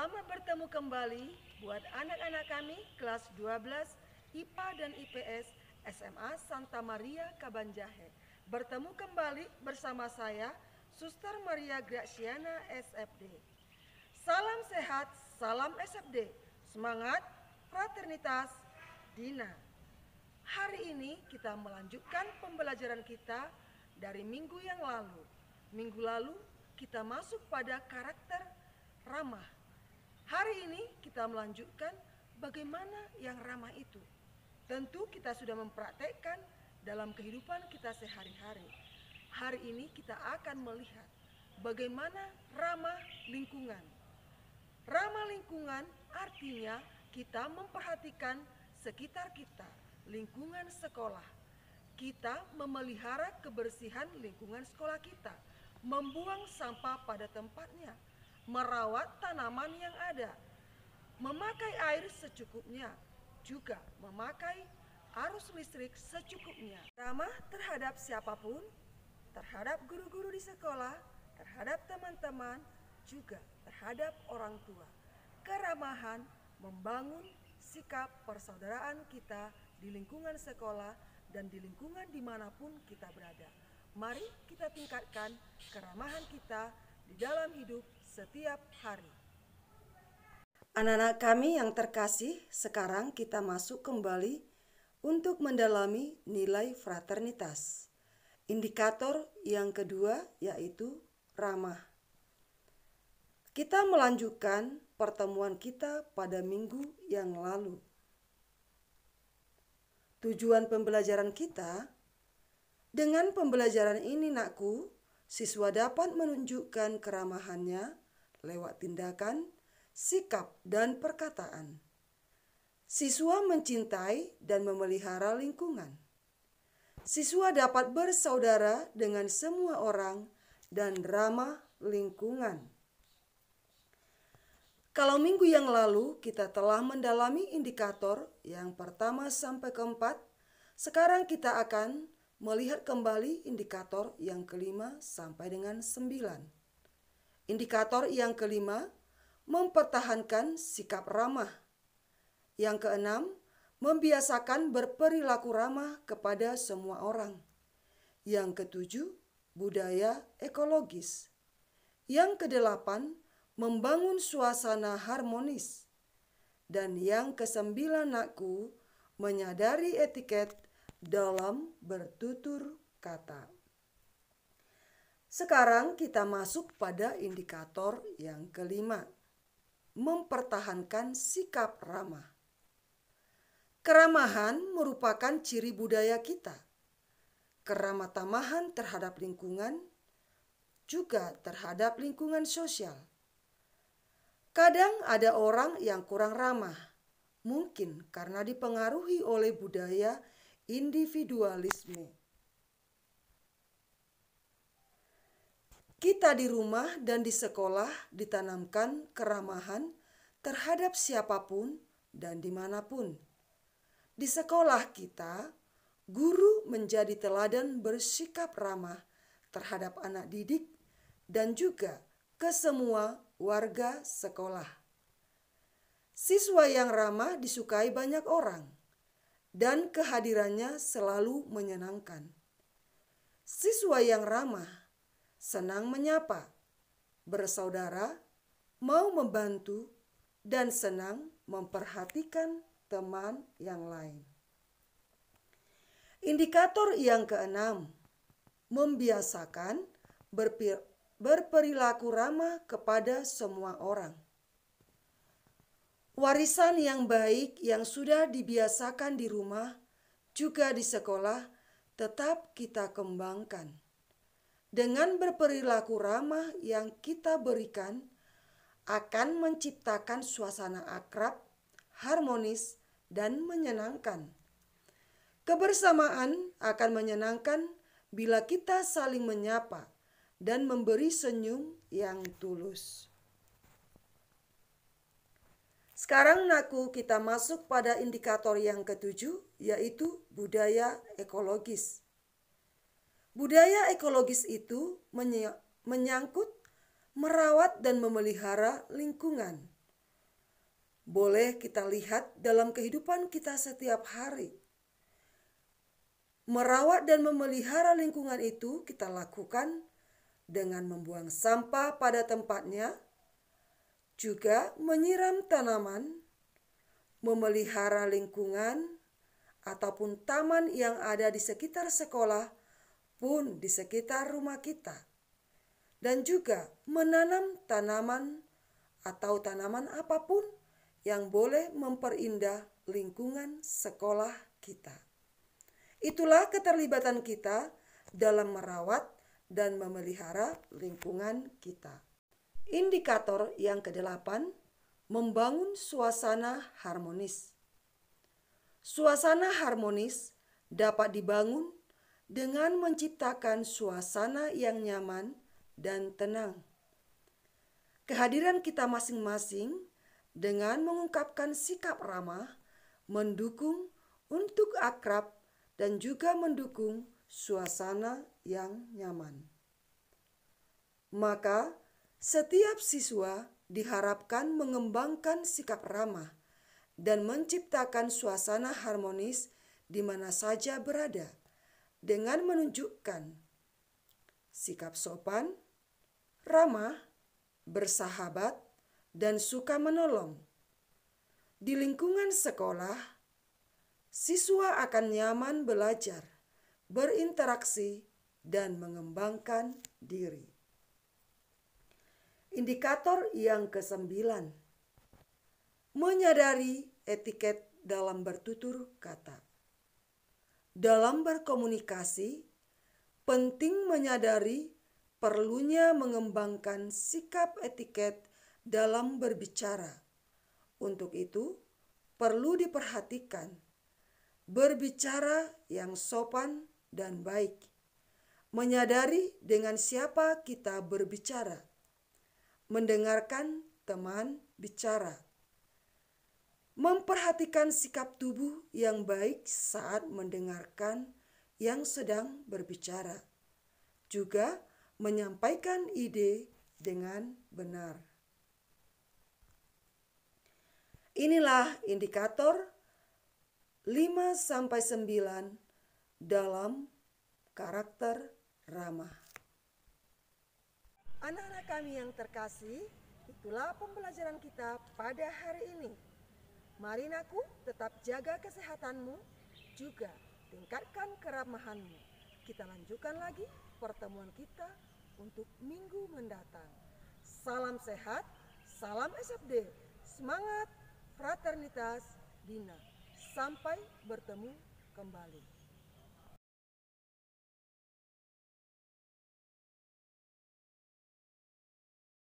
Selamat bertemu kembali buat anak-anak kami kelas 12 IPA dan IPS SMA Santa Maria Kabanjahe. Bertemu kembali bersama saya, Suster Maria Graciana SFD. Salam sehat, salam SFD. Semangat, fraternitas, Dina. Hari ini kita melanjutkan pembelajaran kita dari minggu yang lalu. Minggu lalu kita masuk pada karakter ramah Hari ini kita melanjutkan bagaimana yang ramah itu. Tentu kita sudah mempraktekkan dalam kehidupan kita sehari-hari. Hari ini kita akan melihat bagaimana ramah lingkungan. Ramah lingkungan artinya kita memperhatikan sekitar kita, lingkungan sekolah. Kita memelihara kebersihan lingkungan sekolah kita, membuang sampah pada tempatnya, merawat tanaman yang ada, memakai air secukupnya, juga memakai arus listrik secukupnya. Ramah terhadap siapapun, terhadap guru-guru di sekolah, terhadap teman-teman, juga terhadap orang tua. Keramahan membangun sikap persaudaraan kita di lingkungan sekolah dan di lingkungan dimanapun kita berada. Mari kita tingkatkan keramahan kita di dalam hidup setiap hari. Anak-anak kami yang terkasih, sekarang kita masuk kembali untuk mendalami nilai fraternitas. Indikator yang kedua yaitu ramah. Kita melanjutkan pertemuan kita pada minggu yang lalu. Tujuan pembelajaran kita dengan pembelajaran ini, nakku, siswa dapat menunjukkan keramahannya lewat tindakan, sikap, dan perkataan. Siswa mencintai dan memelihara lingkungan. Siswa dapat bersaudara dengan semua orang dan ramah lingkungan. Kalau minggu yang lalu kita telah mendalami indikator yang pertama sampai keempat, sekarang kita akan melihat kembali indikator yang kelima sampai dengan sembilan. Indikator yang kelima, mempertahankan sikap ramah. Yang keenam, membiasakan berperilaku ramah kepada semua orang. Yang ketujuh, budaya ekologis. Yang kedelapan, membangun suasana harmonis. Dan yang kesembilan aku menyadari etiket dalam bertutur kata. Sekarang kita masuk pada indikator yang kelima, mempertahankan sikap ramah. Keramahan merupakan ciri budaya kita. Keramatamahan terhadap lingkungan juga terhadap lingkungan sosial. Kadang ada orang yang kurang ramah, mungkin karena dipengaruhi oleh budaya individualisme. Kita di rumah dan di sekolah ditanamkan keramahan terhadap siapapun dan dimanapun. Di sekolah kita, guru menjadi teladan bersikap ramah terhadap anak didik dan juga ke semua warga sekolah. Siswa yang ramah disukai banyak orang, dan kehadirannya selalu menyenangkan. Siswa yang ramah senang menyapa, bersaudara, mau membantu, dan senang memperhatikan teman yang lain. Indikator yang keenam, membiasakan berperilaku ramah kepada semua orang. Warisan yang baik yang sudah dibiasakan di rumah, juga di sekolah, tetap kita kembangkan. Dengan berperilaku ramah yang kita berikan, akan menciptakan suasana akrab, harmonis, dan menyenangkan. Kebersamaan akan menyenangkan bila kita saling menyapa dan memberi senyum yang tulus. Sekarang naku kita masuk pada indikator yang ketujuh yaitu budaya ekologis. Budaya ekologis itu menyangkut, merawat, dan memelihara lingkungan. Boleh kita lihat dalam kehidupan kita setiap hari. Merawat dan memelihara lingkungan itu kita lakukan dengan membuang sampah pada tempatnya, juga menyiram tanaman, memelihara lingkungan, ataupun taman yang ada di sekitar sekolah pun di sekitar rumah kita, dan juga menanam tanaman atau tanaman apapun yang boleh memperindah lingkungan sekolah kita. Itulah keterlibatan kita dalam merawat dan memelihara lingkungan kita. Indikator yang kedelapan, membangun suasana harmonis. Suasana harmonis dapat dibangun dengan menciptakan suasana yang nyaman dan tenang. Kehadiran kita masing-masing dengan mengungkapkan sikap ramah, mendukung untuk akrab, dan juga mendukung suasana yang nyaman. Maka, setiap siswa diharapkan mengembangkan sikap ramah dan menciptakan suasana harmonis di mana saja berada dengan menunjukkan sikap sopan, ramah, bersahabat, dan suka menolong. Di lingkungan sekolah, siswa akan nyaman belajar, berinteraksi, dan mengembangkan diri. Indikator yang kesembilan, menyadari etiket dalam bertutur kata. Dalam berkomunikasi, penting menyadari perlunya mengembangkan sikap etiket dalam berbicara. Untuk itu, perlu diperhatikan berbicara yang sopan dan baik, menyadari dengan siapa kita berbicara, mendengarkan teman bicara memperhatikan sikap tubuh yang baik saat mendengarkan yang sedang berbicara, juga menyampaikan ide dengan benar. Inilah indikator 5-9 dalam karakter ramah. Anak-anak kami yang terkasih, itulah pembelajaran kita pada hari ini. Marinaku, tetap jaga kesehatanmu, juga tingkatkan keramahanmu. Kita lanjutkan lagi pertemuan kita untuk minggu mendatang. Salam sehat, salam SFD, semangat, fraternitas, Dina. Sampai bertemu kembali.